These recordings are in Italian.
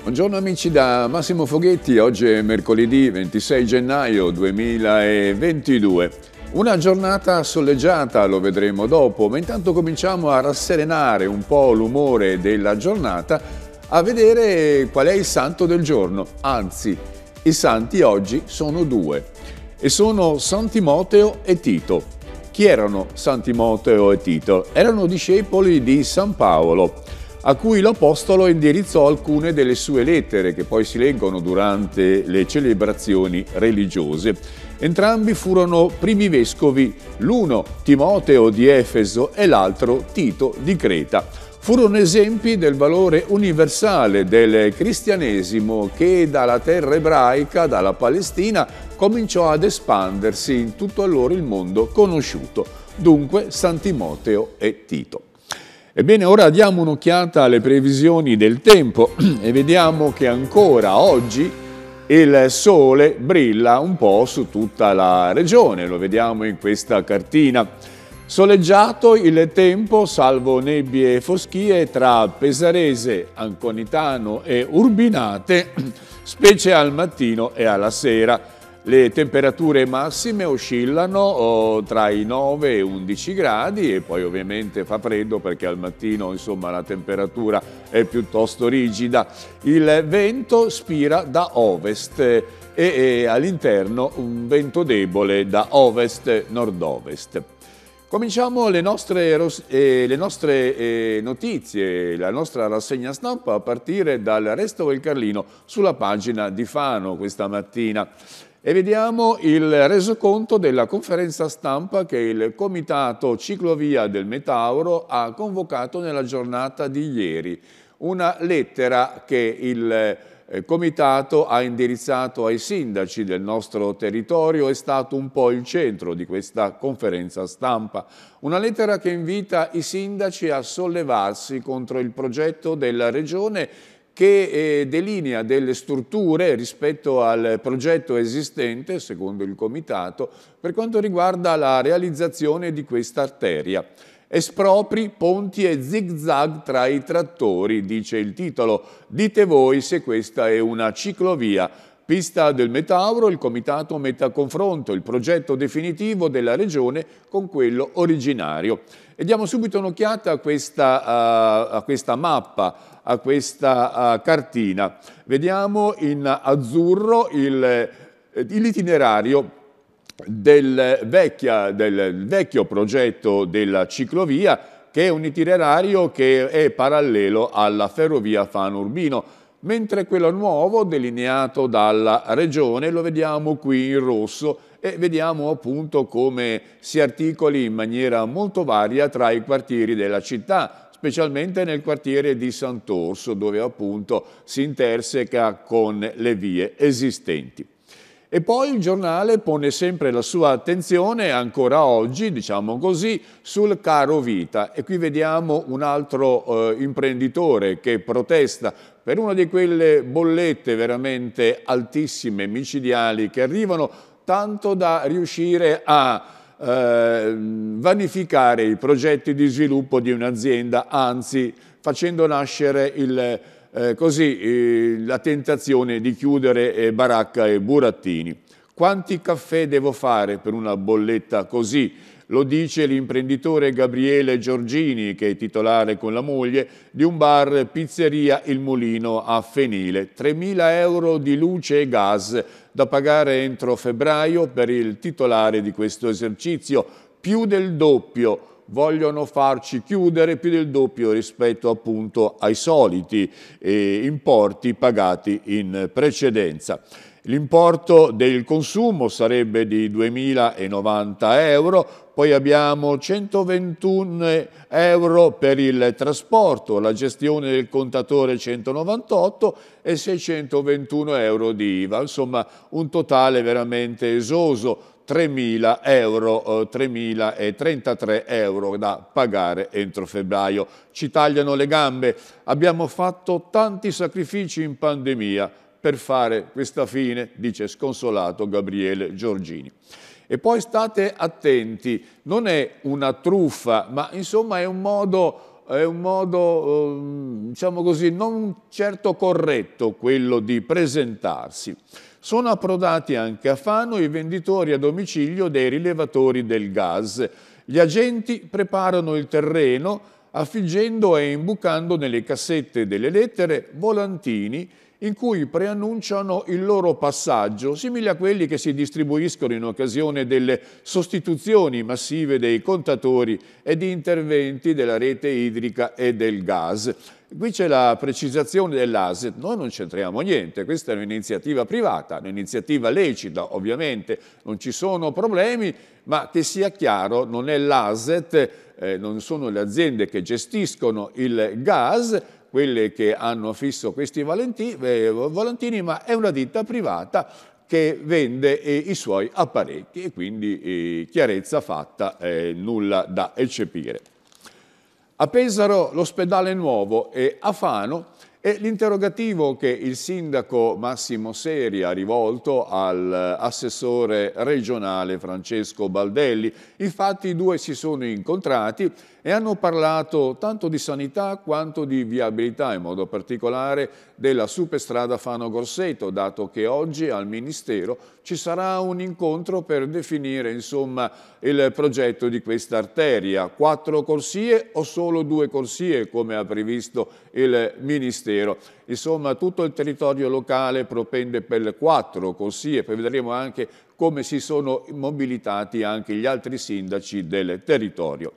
Buongiorno amici da Massimo Foghetti, oggi è mercoledì 26 gennaio 2022. Una giornata soleggiata, lo vedremo dopo, ma intanto cominciamo a rasserenare un po' l'umore della giornata a vedere qual è il santo del giorno. Anzi, i santi oggi sono due e sono San Timoteo e Tito. Chi erano San Timoteo e Tito? Erano discepoli di San Paolo a cui l'Apostolo indirizzò alcune delle sue lettere che poi si leggono durante le celebrazioni religiose. Entrambi furono primi vescovi, l'uno Timoteo di Efeso e l'altro Tito di Creta. Furono esempi del valore universale del cristianesimo che dalla terra ebraica, dalla Palestina, cominciò ad espandersi in tutto allora il mondo conosciuto, dunque San Timoteo e Tito. Ebbene, ora diamo un'occhiata alle previsioni del tempo e vediamo che ancora oggi il sole brilla un po' su tutta la regione, lo vediamo in questa cartina. Soleggiato il tempo, salvo nebbie e foschie, tra Pesarese, Anconitano e Urbinate, specie al mattino e alla sera le temperature massime oscillano oh, tra i 9 e 11 gradi e poi ovviamente fa freddo perché al mattino insomma, la temperatura è piuttosto rigida. Il vento spira da ovest e, e all'interno un vento debole da ovest-nord-ovest. Cominciamo le nostre, eh, le nostre eh, notizie, la nostra rassegna stampa a partire dal Resto del Carlino sulla pagina di Fano questa mattina. E vediamo il resoconto della conferenza stampa che il Comitato Ciclovia del Metauro ha convocato nella giornata di ieri. Una lettera che il eh, Comitato ha indirizzato ai sindaci del nostro territorio è stato un po' il centro di questa conferenza stampa. Una lettera che invita i sindaci a sollevarsi contro il progetto della Regione che eh, delinea delle strutture rispetto al progetto esistente, secondo il Comitato, per quanto riguarda la realizzazione di questa arteria. Espropri, ponti e zigzag tra i trattori, dice il titolo. Dite voi se questa è una ciclovia. Pista del Metauro, il comitato mette a confronto il progetto definitivo della regione con quello originario. E diamo subito un'occhiata a, a, questa mappa a questa uh, cartina. Vediamo in azzurro eh, l'itinerario del, del vecchio progetto della ciclovia che è un itinerario che è parallelo alla ferrovia Fan-Urbino, mentre quello nuovo delineato dalla regione lo vediamo qui in rosso e vediamo appunto come si articoli in maniera molto varia tra i quartieri della città, specialmente nel quartiere di Sant'Orso, dove appunto si interseca con le vie esistenti. E poi il giornale pone sempre la sua attenzione, ancora oggi, diciamo così, sul caro vita. E qui vediamo un altro eh, imprenditore che protesta per una di quelle bollette veramente altissime, micidiali, che arrivano tanto da riuscire a eh, vanificare i progetti di sviluppo di un'azienda, anzi facendo nascere il, eh, così, eh, la tentazione di chiudere eh, Baracca e Burattini. Quanti caffè devo fare per una bolletta così lo dice l'imprenditore Gabriele Giorgini, che è titolare con la moglie di un bar Pizzeria Il Mulino a Fenile. 3.000 euro di luce e gas da pagare entro febbraio per il titolare di questo esercizio, più del doppio vogliono farci chiudere più del doppio rispetto appunto ai soliti eh, importi pagati in precedenza. L'importo del consumo sarebbe di 2.090 euro, poi abbiamo 121 euro per il trasporto, la gestione del contatore 198 e 621 euro di IVA, insomma un totale veramente esoso 3.000 euro, 3.033 eh, euro da pagare entro febbraio. Ci tagliano le gambe. Abbiamo fatto tanti sacrifici in pandemia per fare questa fine, dice sconsolato Gabriele Giorgini. E poi state attenti, non è una truffa, ma insomma è un modo, è un modo ehm, diciamo così, non certo corretto quello di presentarsi. Sono approdati anche a Fano i venditori a domicilio dei rilevatori del gas. Gli agenti preparano il terreno affiggendo e imbucando nelle cassette delle lettere volantini in cui preannunciano il loro passaggio, simili a quelli che si distribuiscono in occasione delle sostituzioni massive dei contatori e di interventi della rete idrica e del gas. Qui c'è la precisazione dell'ASET, noi non c'entriamo niente, questa è un'iniziativa privata, un'iniziativa lecita ovviamente, non ci sono problemi, ma che sia chiaro non è l'ASET, eh, non sono le aziende che gestiscono il gas, quelle che hanno fisso questi eh, volantini, ma è una ditta privata che vende eh, i suoi apparecchi e quindi eh, chiarezza fatta, eh, nulla da eccepire. A Pesaro l'ospedale nuovo e a Fano l'interrogativo che il sindaco Massimo Seri ha rivolto all'assessore eh, regionale Francesco Baldelli. Infatti i due si sono incontrati e hanno parlato tanto di sanità quanto di viabilità, in modo particolare della superstrada Fano Gorseto, dato che oggi al Ministero ci sarà un incontro per definire insomma, il progetto di questa arteria. Quattro corsie o solo due corsie, come ha previsto il Ministero. Insomma, tutto il territorio locale propende per quattro consigli e poi vedremo anche come si sono mobilitati anche gli altri sindaci del territorio.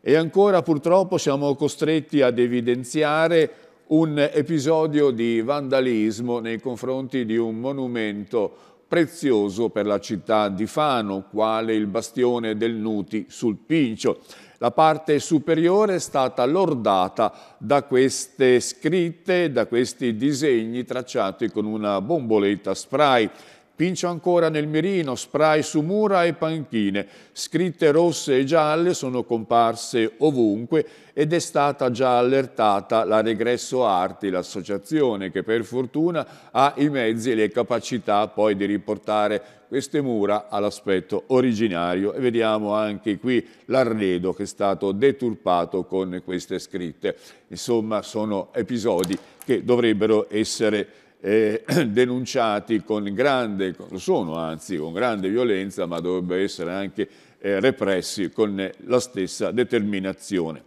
E ancora purtroppo siamo costretti ad evidenziare un episodio di vandalismo nei confronti di un monumento prezioso per la città di Fano, quale il bastione del Nuti sul Pincio. La parte superiore è stata lordata da queste scritte, da questi disegni tracciati con una bomboletta spray. Pincio ancora nel mirino, spray su mura e panchine. Scritte rosse e gialle sono comparse ovunque ed è stata già allertata la Regresso Arti, l'associazione che per fortuna ha i mezzi e le capacità poi di riportare queste mura all'aspetto originario e vediamo anche qui l'arredo che è stato deturpato con queste scritte. Insomma sono episodi che dovrebbero essere eh, denunciati con grande, lo sono anzi, con grande violenza, ma dovrebbero essere anche eh, repressi con la stessa determinazione.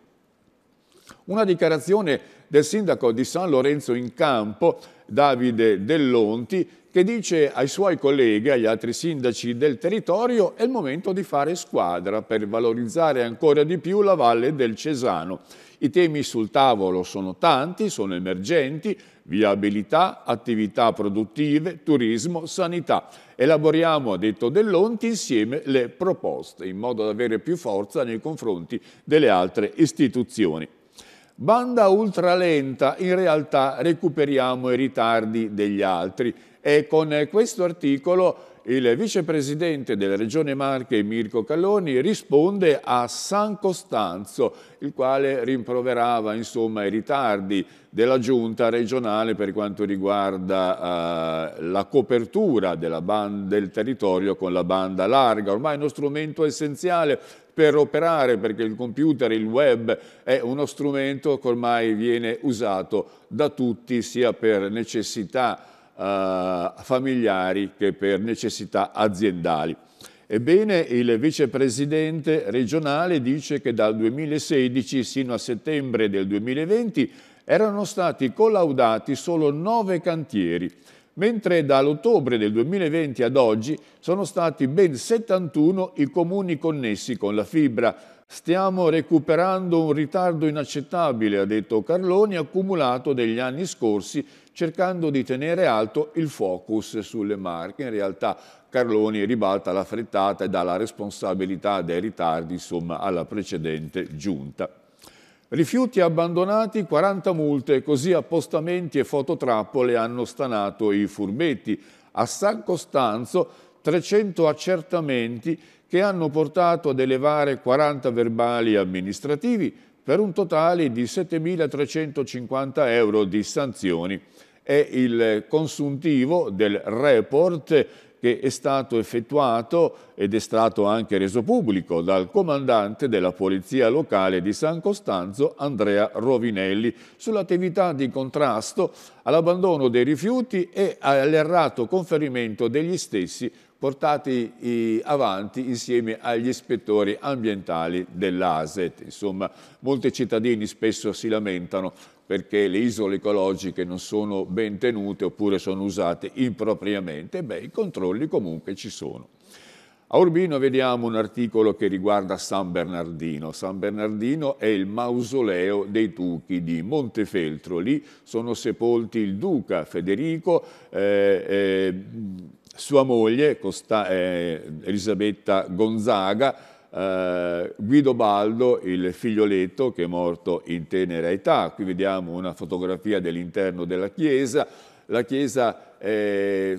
Una dichiarazione del sindaco di San Lorenzo in Campo, Davide Dell'Onti, che dice ai suoi colleghi, agli altri sindaci del territorio, è il momento di fare squadra per valorizzare ancora di più la valle del Cesano. I temi sul tavolo sono tanti, sono emergenti, viabilità, attività produttive, turismo, sanità. Elaboriamo, ha detto Dell'Onti, insieme le proposte in modo da avere più forza nei confronti delle altre istituzioni. Banda ultralenta, in realtà recuperiamo i ritardi degli altri e con questo articolo il vicepresidente della Regione Marche Mirko Calloni risponde a San Costanzo, il quale rimproverava insomma, i ritardi della giunta regionale per quanto riguarda eh, la copertura del territorio con la banda larga. Ormai è uno strumento essenziale per operare perché il computer, il web è uno strumento che ormai viene usato da tutti sia per necessità eh, familiari che per necessità aziendali. Ebbene, il vicepresidente regionale dice che dal 2016 sino a settembre del 2020 erano stati collaudati solo nove cantieri, mentre dall'ottobre del 2020 ad oggi sono stati ben 71 i comuni connessi con la fibra. Stiamo recuperando un ritardo inaccettabile, ha detto Carloni, accumulato negli anni scorsi cercando di tenere alto il focus sulle marche. In realtà Carloni ribalta la frettata e dà la responsabilità dei ritardi insomma, alla precedente giunta. Rifiuti abbandonati, 40 multe, così appostamenti e fototrappole hanno stanato i furbetti. A San Costanzo 300 accertamenti che hanno portato ad elevare 40 verbali amministrativi per un totale di 7.350 euro di sanzioni è il consuntivo del report che è stato effettuato ed è stato anche reso pubblico dal comandante della Polizia Locale di San Costanzo, Andrea Rovinelli, sull'attività di contrasto all'abbandono dei rifiuti e all'errato conferimento degli stessi portati avanti insieme agli ispettori ambientali dell'ASET. Insomma, molti cittadini spesso si lamentano perché le isole ecologiche non sono ben tenute oppure sono usate impropriamente, beh, i controlli comunque ci sono. A Urbino vediamo un articolo che riguarda San Bernardino. San Bernardino è il mausoleo dei duchi di Montefeltro. Lì sono sepolti il duca Federico, eh, eh, sua moglie Costa, eh, Elisabetta Gonzaga, eh, Guido Baldo, il figlioletto che è morto in tenera età. Qui vediamo una fotografia dell'interno della chiesa. La chiesa, eh,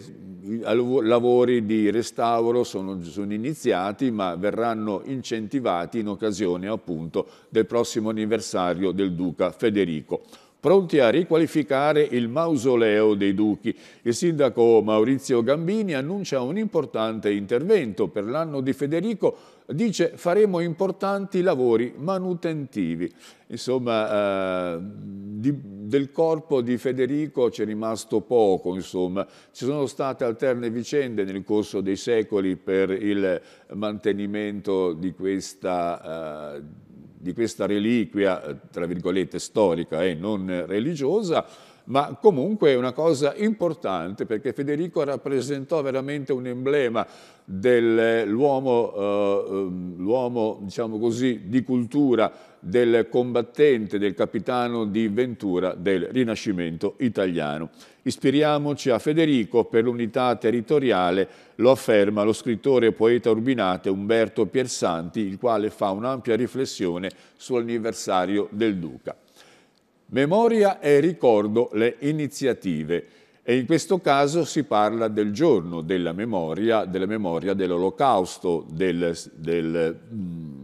lavori di restauro sono, sono iniziati ma verranno incentivati in occasione appunto del prossimo anniversario del Duca Federico pronti a riqualificare il mausoleo dei duchi. Il sindaco Maurizio Gambini annuncia un importante intervento per l'anno di Federico Dice faremo importanti lavori manutentivi. Insomma, eh, di, del corpo di Federico c'è rimasto poco, insomma. Ci sono state alterne vicende nel corso dei secoli per il mantenimento di questa... Eh, di questa reliquia, tra virgolette, storica e eh, non religiosa, ma comunque è una cosa importante perché Federico rappresentò veramente un emblema dell'uomo, eh, ehm, diciamo così, di cultura, del combattente, del capitano di Ventura del Rinascimento italiano. Ispiriamoci a Federico per l'unità territoriale, lo afferma lo scrittore e poeta urbinate Umberto Piersanti, il quale fa un'ampia riflessione sull'anniversario del Duca. Memoria e ricordo le iniziative e in questo caso si parla del giorno della memoria, della memoria dell'olocausto, del, del, mm,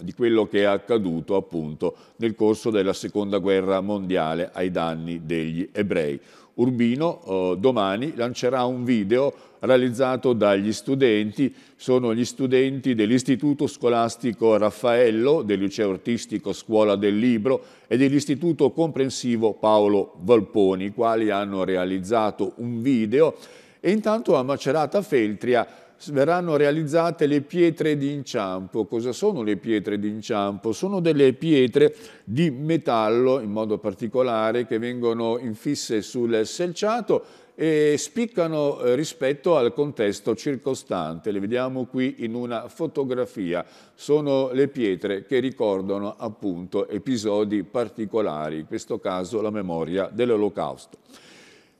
di quello che è accaduto appunto nel corso della seconda guerra mondiale ai danni degli ebrei. Urbino eh, domani lancerà un video realizzato dagli studenti, sono gli studenti dell'Istituto Scolastico Raffaello, del Liceo Artistico Scuola del Libro e dell'Istituto Comprensivo Paolo Valponi, i quali hanno realizzato un video e intanto a Macerata Feltria verranno realizzate le pietre di inciampo. Cosa sono le pietre di inciampo? Sono delle pietre di metallo, in modo particolare, che vengono infisse sul selciato e spiccano eh, rispetto al contesto circostante. Le vediamo qui in una fotografia. Sono le pietre che ricordano appunto episodi particolari, in questo caso la memoria dell'Olocausto.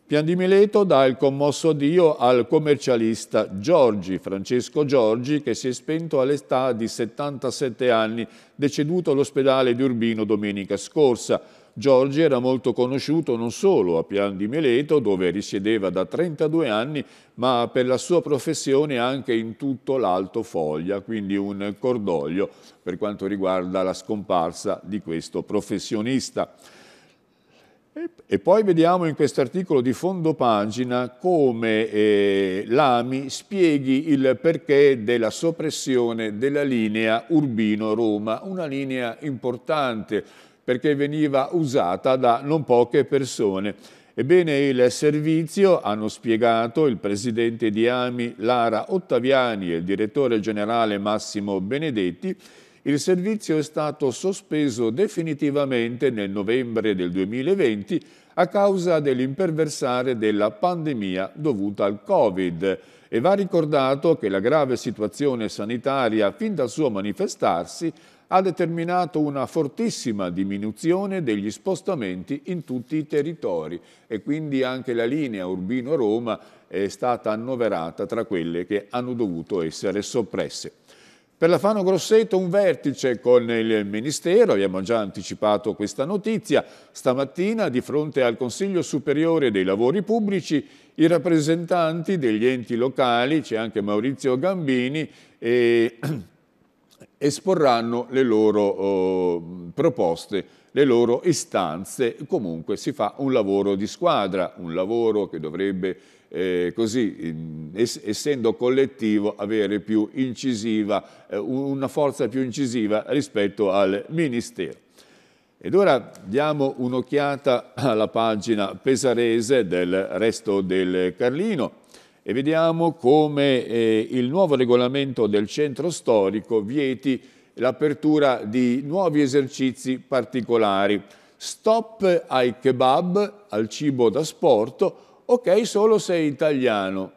Pian di Mileto dà il commosso Dio al commercialista Giorgi, Francesco Giorgi, che si è spento all'età di 77 anni, deceduto all'ospedale di Urbino domenica scorsa. Giorgi era molto conosciuto non solo a Pian di Mileto, dove risiedeva da 32 anni, ma per la sua professione anche in tutto l'Alto Foglia, quindi un cordoglio per quanto riguarda la scomparsa di questo professionista. E poi vediamo in questo articolo di fondo pagina come eh, l'AMI spieghi il perché della soppressione della linea Urbino-Roma, una linea importante perché veniva usata da non poche persone. Ebbene, il servizio, hanno spiegato il presidente di AMI Lara Ottaviani e il direttore generale Massimo Benedetti, il servizio è stato sospeso definitivamente nel novembre del 2020 a causa dell'imperversare della pandemia dovuta al Covid e va ricordato che la grave situazione sanitaria fin dal suo manifestarsi ha determinato una fortissima diminuzione degli spostamenti in tutti i territori e quindi anche la linea Urbino-Roma è stata annoverata tra quelle che hanno dovuto essere soppresse. Per la Fano Grosseto un vertice con il Ministero, abbiamo già anticipato questa notizia. Stamattina di fronte al Consiglio Superiore dei Lavori Pubblici i rappresentanti degli enti locali, c'è anche Maurizio Gambini, e esporranno le loro oh, proposte, le loro istanze. Comunque si fa un lavoro di squadra, un lavoro che dovrebbe eh, così es essendo collettivo avere più incisiva, eh, una forza più incisiva rispetto al Ministero. Ed ora diamo un'occhiata alla pagina pesarese del resto del Carlino e vediamo come eh, il nuovo regolamento del centro storico vieti l'apertura di nuovi esercizi particolari. Stop ai kebab, al cibo da sporto, ok solo se italiano.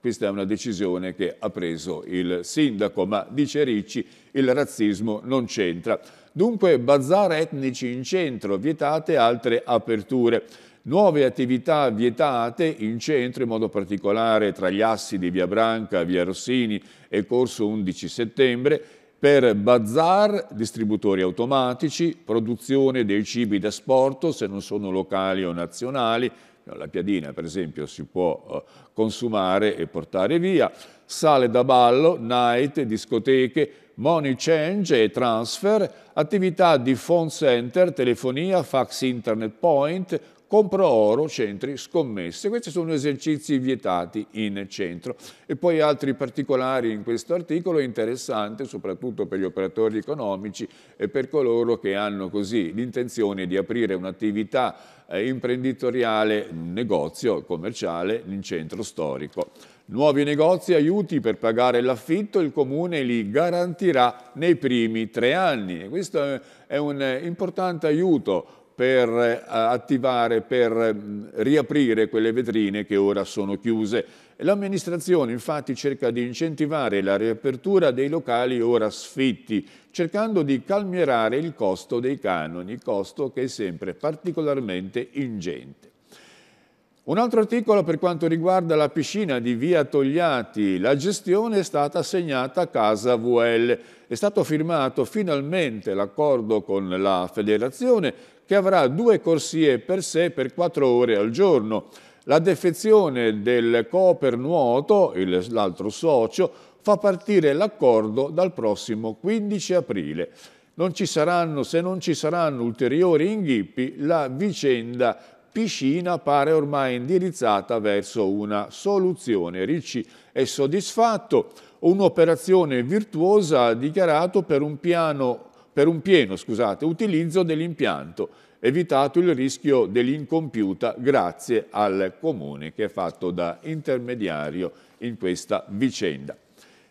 Questa è una decisione che ha preso il sindaco, ma dice Ricci il razzismo non c'entra. Dunque bazar etnici in centro, vietate altre aperture. Nuove attività vietate in centro, in modo particolare tra gli assi di Via Branca, Via Rossini e Corso 11 settembre, per bazar, distributori automatici, produzione dei cibi d'asporto se non sono locali o nazionali, eh, la piadina per esempio si può eh, consumare e portare via, sale da ballo, night, discoteche, money change e transfer, attività di phone center, telefonia, fax internet point, compro oro, centri, scommesse. Questi sono esercizi vietati in centro. E poi altri particolari in questo articolo interessante soprattutto per gli operatori economici e per coloro che hanno così l'intenzione di aprire un'attività eh, imprenditoriale, un negozio commerciale in centro storico. Nuovi negozi, aiuti per pagare l'affitto, il Comune li garantirà nei primi tre anni. Questo è un importante aiuto per eh, attivare, per riaprire quelle vetrine che ora sono chiuse. L'amministrazione infatti cerca di incentivare la riapertura dei locali ora sfitti, cercando di calmierare il costo dei canoni, costo che è sempre particolarmente ingente. Un altro articolo per quanto riguarda la piscina di Via Togliatti. La gestione è stata assegnata a Casa VL. È stato firmato finalmente l'accordo con la federazione che avrà due corsie per sé per quattro ore al giorno. La defezione del Cooper Nuoto, l'altro socio, fa partire l'accordo dal prossimo 15 aprile. Non ci saranno, se non ci saranno ulteriori inghippi, la vicenda piscina pare ormai indirizzata verso una soluzione. Ricci è soddisfatto, un'operazione virtuosa ha dichiarato per un piano per un pieno scusate, utilizzo dell'impianto, evitato il rischio dell'incompiuta grazie al comune che è fatto da intermediario in questa vicenda.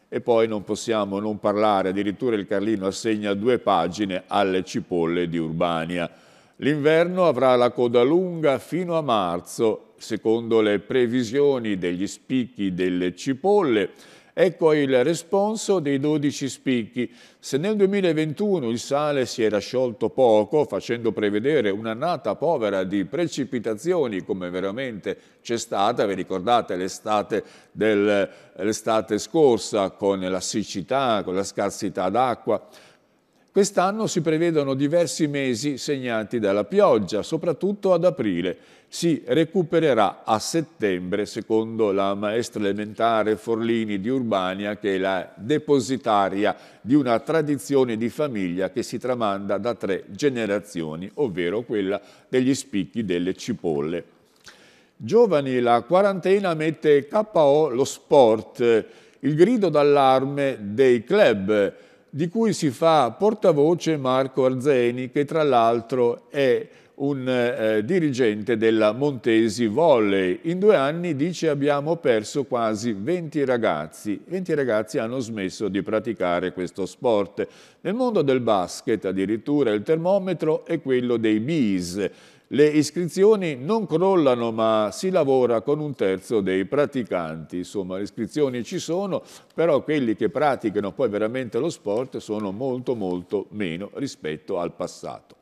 E poi non possiamo non parlare, addirittura il Carlino assegna due pagine alle cipolle di Urbania. L'inverno avrà la coda lunga fino a marzo, secondo le previsioni degli spicchi delle cipolle, Ecco il responso dei 12 spicchi. Se nel 2021 il sale si era sciolto poco, facendo prevedere un'annata povera di precipitazioni come veramente c'è stata, vi ricordate l'estate scorsa con la siccità, con la scarsità d'acqua, Quest'anno si prevedono diversi mesi segnati dalla pioggia, soprattutto ad aprile. Si recupererà a settembre, secondo la maestra elementare Forlini di Urbania, che è la depositaria di una tradizione di famiglia che si tramanda da tre generazioni, ovvero quella degli spicchi delle cipolle. Giovani, la quarantena mette KO lo sport, il grido d'allarme dei club, di cui si fa portavoce Marco Arzeni, che tra l'altro è un eh, dirigente della Montesi Volley. In due anni dice abbiamo perso quasi 20 ragazzi. 20 ragazzi hanno smesso di praticare questo sport. Nel mondo del basket addirittura il termometro è quello dei bis. Le iscrizioni non crollano ma si lavora con un terzo dei praticanti, insomma le iscrizioni ci sono, però quelli che praticano poi veramente lo sport sono molto molto meno rispetto al passato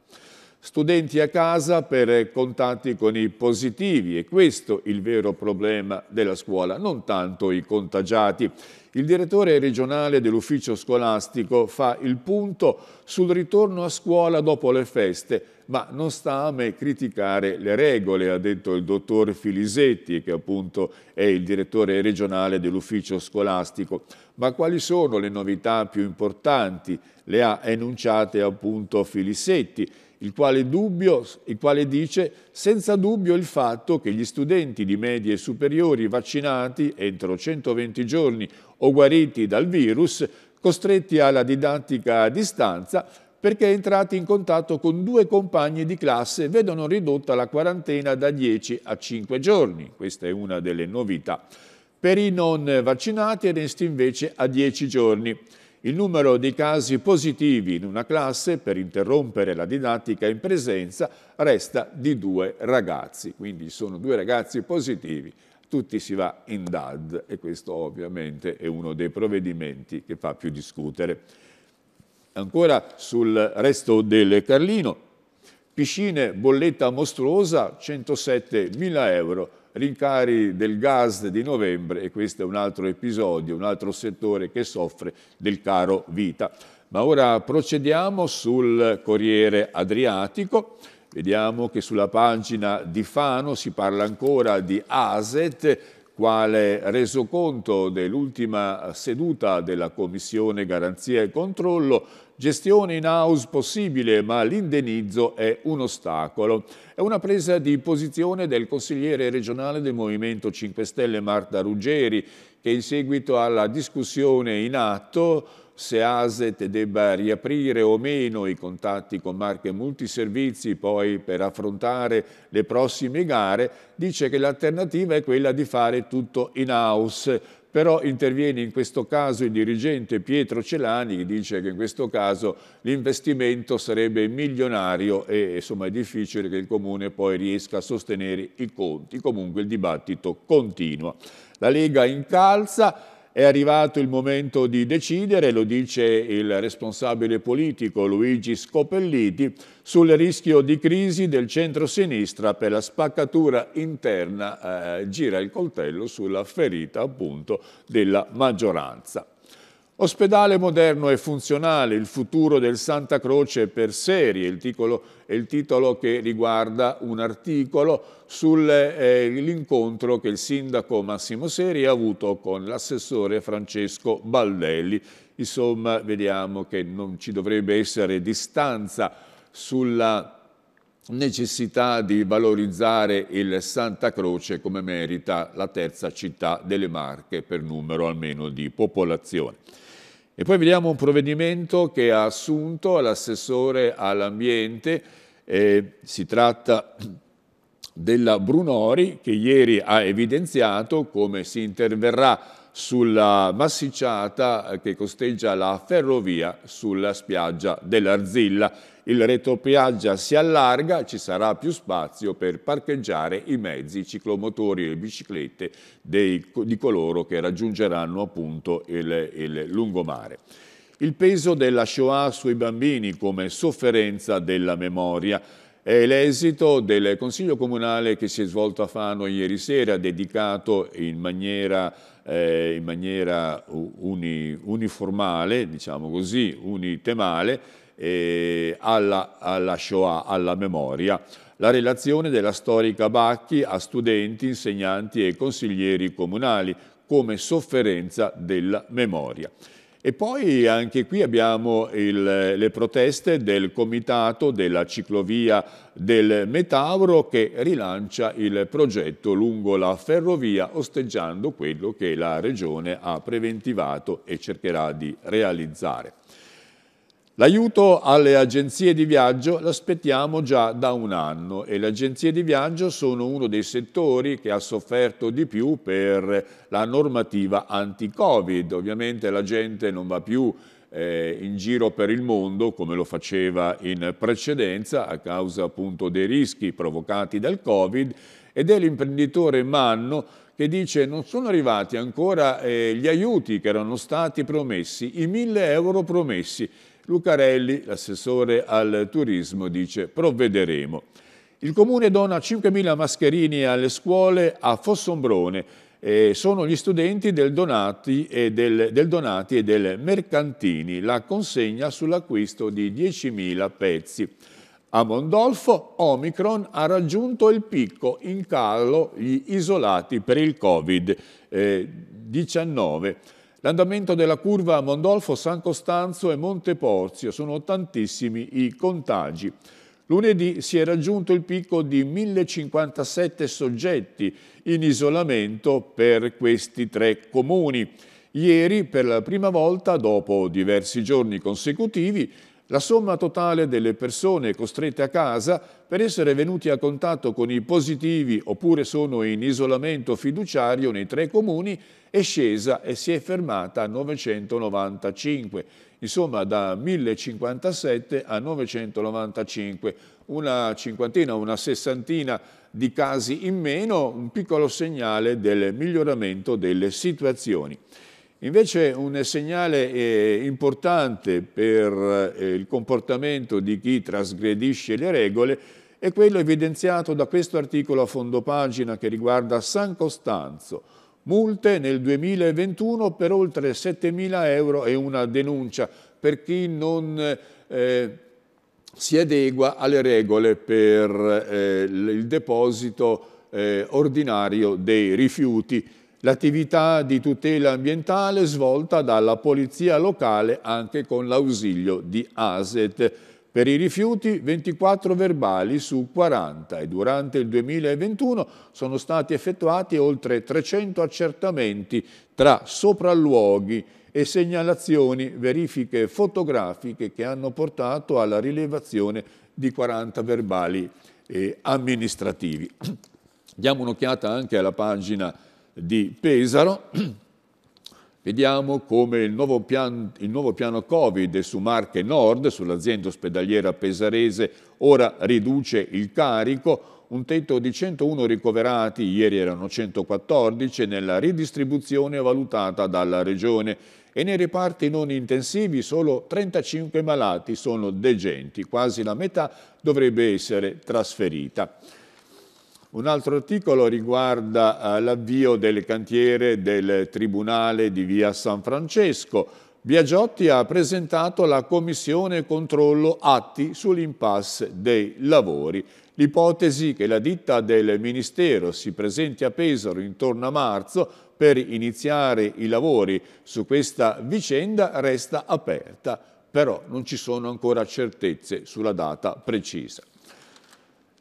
studenti a casa per contatti con i positivi e questo è il vero problema della scuola, non tanto i contagiati. Il direttore regionale dell'ufficio scolastico fa il punto sul ritorno a scuola dopo le feste, ma non sta a me criticare le regole, ha detto il dottor Filisetti, che appunto è il direttore regionale dell'ufficio scolastico. Ma quali sono le novità più importanti? Le ha enunciate appunto Filisetti il quale, dubbio, il quale dice senza dubbio il fatto che gli studenti di medie superiori vaccinati entro 120 giorni o guariti dal virus, costretti alla didattica a distanza, perché entrati in contatto con due compagni di classe vedono ridotta la quarantena da 10 a 5 giorni. Questa è una delle novità. Per i non vaccinati resti invece a 10 giorni. Il numero di casi positivi in una classe per interrompere la didattica in presenza resta di due ragazzi, quindi sono due ragazzi positivi, tutti si va in DAD e questo ovviamente è uno dei provvedimenti che fa più discutere. Ancora sul resto del Carlino, piscine bolletta mostruosa 107.000 euro rincari del gas di novembre e questo è un altro episodio, un altro settore che soffre del caro vita. Ma ora procediamo sul Corriere Adriatico. Vediamo che sulla pagina di Fano si parla ancora di ASET, quale resoconto dell'ultima seduta della Commissione Garanzia e Controllo, gestione in house possibile ma l'indennizzo è un ostacolo. È una presa di posizione del consigliere regionale del Movimento 5 Stelle Marta Ruggeri che in seguito alla discussione in atto se ASET debba riaprire o meno i contatti con marche multiservizi poi per affrontare le prossime gare, dice che l'alternativa è quella di fare tutto in house. Però interviene in questo caso il dirigente Pietro Celani che dice che in questo caso l'investimento sarebbe milionario e insomma è difficile che il Comune poi riesca a sostenere i conti. Comunque il dibattito continua. La Lega incalza è arrivato il momento di decidere, lo dice il responsabile politico Luigi Scopelliti, sul rischio di crisi del centro-sinistra per la spaccatura interna, eh, gira il coltello sulla ferita appunto della maggioranza. Ospedale moderno e funzionale, il futuro del Santa Croce per serie, il titolo, è il titolo che riguarda un articolo sull'incontro eh, che il sindaco Massimo Seri ha avuto con l'assessore Francesco Baldelli. Insomma, vediamo che non ci dovrebbe essere distanza sulla necessità di valorizzare il Santa Croce come merita la terza città delle Marche per numero almeno di popolazione. E poi vediamo un provvedimento che ha assunto l'assessore all'ambiente, eh, si tratta della Brunori che ieri ha evidenziato come si interverrà sulla massicciata eh, che costeggia la ferrovia sulla spiaggia dell'Arzilla. Il retropiaggia si allarga, ci sarà più spazio per parcheggiare i mezzi, i ciclomotori e le biciclette dei, di coloro che raggiungeranno appunto il, il lungomare. Il peso della Shoah sui bambini come sofferenza della memoria è l'esito del Consiglio Comunale che si è svolto a Fano ieri sera, dedicato in maniera eh, in maniera uni, uniformale, diciamo così, unitemale, eh, alla, alla Shoah, alla memoria, la relazione della storica Bacchi a studenti, insegnanti e consiglieri comunali come sofferenza della memoria. E poi anche qui abbiamo il, le proteste del comitato della ciclovia del Metauro che rilancia il progetto lungo la ferrovia osteggiando quello che la Regione ha preventivato e cercherà di realizzare. L'aiuto alle agenzie di viaggio l'aspettiamo già da un anno e le agenzie di viaggio sono uno dei settori che ha sofferto di più per la normativa anti-Covid. Ovviamente la gente non va più eh, in giro per il mondo come lo faceva in precedenza a causa appunto dei rischi provocati dal Covid ed è l'imprenditore Manno che dice non sono arrivati ancora eh, gli aiuti che erano stati promessi, i 1000 euro promessi Lucarelli, l'assessore al turismo, dice provvederemo. Il comune dona 5.000 mascherini alle scuole a Fossombrone. E sono gli studenti del Donati, del, del Donati, e del, Mercantini, la consegna sull'acquisto di 10.000 pezzi. A Mondolfo Omicron ha raggiunto il picco in calo gli isolati per il Covid-19. Eh, L'andamento della curva a Mondolfo, San Costanzo e Monte Porzio sono tantissimi i contagi. Lunedì si è raggiunto il picco di 1057 soggetti in isolamento per questi tre comuni. Ieri, per la prima volta, dopo diversi giorni consecutivi, la somma totale delle persone costrette a casa per essere venuti a contatto con i positivi oppure sono in isolamento fiduciario nei tre comuni è scesa e si è fermata a 995, insomma da 1057 a 995, una cinquantina, una sessantina di casi in meno, un piccolo segnale del miglioramento delle situazioni. Invece un segnale eh, importante per eh, il comportamento di chi trasgredisce le regole è quello evidenziato da questo articolo a fondo pagina che riguarda San Costanzo. Multe nel 2021 per oltre 7.000 euro e una denuncia per chi non eh, si adegua alle regole per eh, il deposito eh, ordinario dei rifiuti l'attività di tutela ambientale svolta dalla Polizia Locale anche con l'ausilio di ASET. Per i rifiuti 24 verbali su 40 e durante il 2021 sono stati effettuati oltre 300 accertamenti tra sopralluoghi e segnalazioni, verifiche fotografiche che hanno portato alla rilevazione di 40 verbali eh, amministrativi. Diamo un'occhiata anche alla pagina di Pesaro, vediamo come il nuovo, pian, il nuovo piano Covid su Marche Nord, sull'azienda ospedaliera pesarese, ora riduce il carico, un tetto di 101 ricoverati, ieri erano 114, nella ridistribuzione valutata dalla Regione e nei reparti non intensivi solo 35 malati sono degenti, quasi la metà dovrebbe essere trasferita. Un altro articolo riguarda eh, l'avvio del cantiere del Tribunale di Via San Francesco. Biagiotti ha presentato la Commissione Controllo Atti sull'impasse dei lavori. L'ipotesi che la ditta del Ministero si presenti a Pesaro intorno a marzo per iniziare i lavori su questa vicenda resta aperta, però non ci sono ancora certezze sulla data precisa.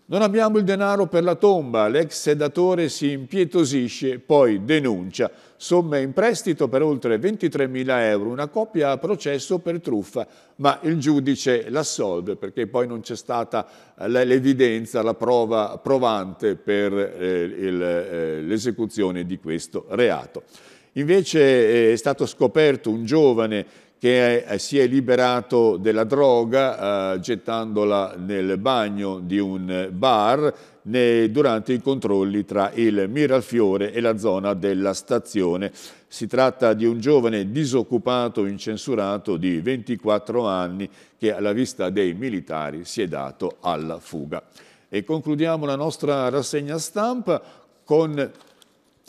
Non abbiamo il denaro per la tomba, l'ex sedatore si impietosisce, poi denuncia. Somme in prestito per oltre 23.000 euro, una coppia a processo per truffa, ma il giudice l'assolve perché poi non c'è stata eh, l'evidenza, la prova provante per eh, eh, l'esecuzione di questo reato. Invece è stato scoperto un giovane che è, eh, si è liberato della droga eh, gettandola nel bagno di un bar ne, durante i controlli tra il Miralfiore e la zona della stazione. Si tratta di un giovane disoccupato incensurato di 24 anni che alla vista dei militari si è dato alla fuga. E concludiamo la nostra rassegna stampa con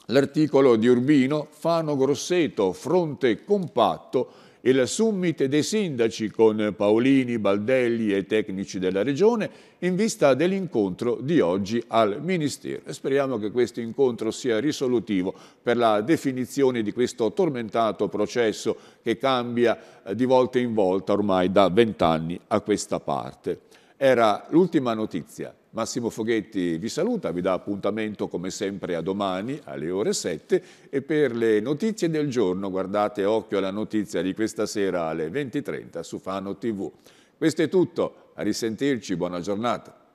l'articolo di Urbino Fano Grosseto, fronte compatto il summit dei sindaci con Paolini, Baldelli e tecnici della Regione in vista dell'incontro di oggi al Ministero. Speriamo che questo incontro sia risolutivo per la definizione di questo tormentato processo che cambia eh, di volta in volta ormai da vent'anni a questa parte. Era l'ultima notizia. Massimo Foghetti vi saluta, vi dà appuntamento come sempre a domani alle ore 7 e per le notizie del giorno guardate occhio alla notizia di questa sera alle 20.30 su Fano TV. Questo è tutto, a risentirci, buona giornata.